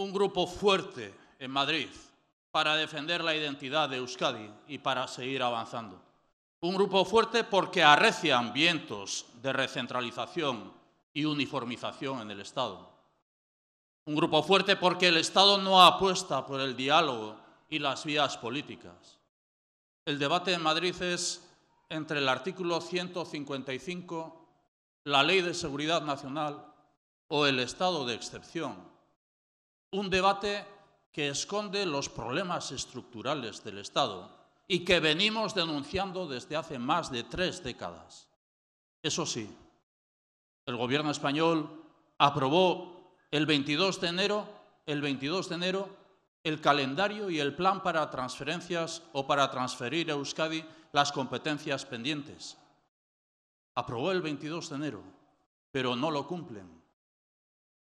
un grupo fuerte en Madrid para defender la identidad de Euskadi y para seguir avanzando. Un grupo fuerte porque arrecian vientos de recentralización y uniformización en el Estado. Un grupo fuerte porque el Estado no apuesta por el diálogo y las vías políticas. El debate en Madrid es entre el artículo 155, la Ley de Seguridad Nacional o el Estado de Excepción un debate que esconde los problemas estructurales del Estado y que venimos denunciando desde hace más de tres décadas. Eso sí, el Gobierno español aprobó el 22 de enero, el 22 de enero, el calendario y el plan para transferencias o para transferir a Euskadi las competencias pendientes. Aprobó el 22 de enero, pero no lo cumplen.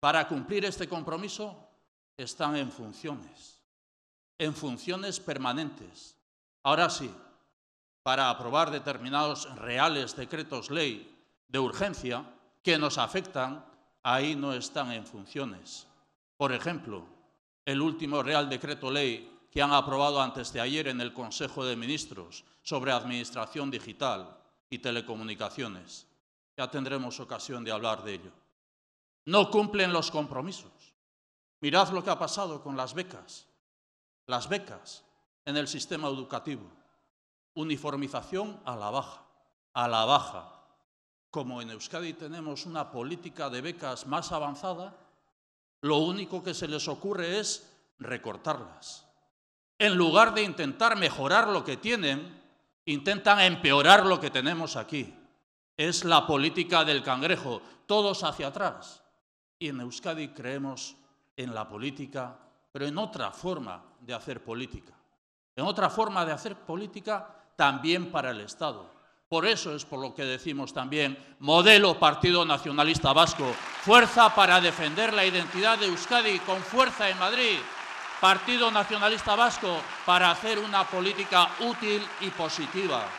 Para cumplir este compromiso están en funciones, en funciones permanentes. Ahora sí, para aprobar determinados reales decretos ley de urgencia que nos afectan, ahí no están en funciones. Por ejemplo, el último real decreto ley que han aprobado antes de ayer en el Consejo de Ministros sobre Administración Digital y Telecomunicaciones. Ya tendremos ocasión de hablar de ello. No cumplen los compromisos. Mirad lo que ha pasado con las becas, las becas en el sistema educativo. Uniformización a la baja, a la baja. Como en Euskadi tenemos una política de becas más avanzada, lo único que se les ocurre es recortarlas. En lugar de intentar mejorar lo que tienen, intentan empeorar lo que tenemos aquí. Es la política del cangrejo, todos hacia atrás. Y en Euskadi creemos en la política, pero en otra forma de hacer política. En otra forma de hacer política también para el Estado. Por eso es por lo que decimos también, modelo Partido Nacionalista Vasco, fuerza para defender la identidad de Euskadi con fuerza en Madrid. Partido Nacionalista Vasco para hacer una política útil y positiva.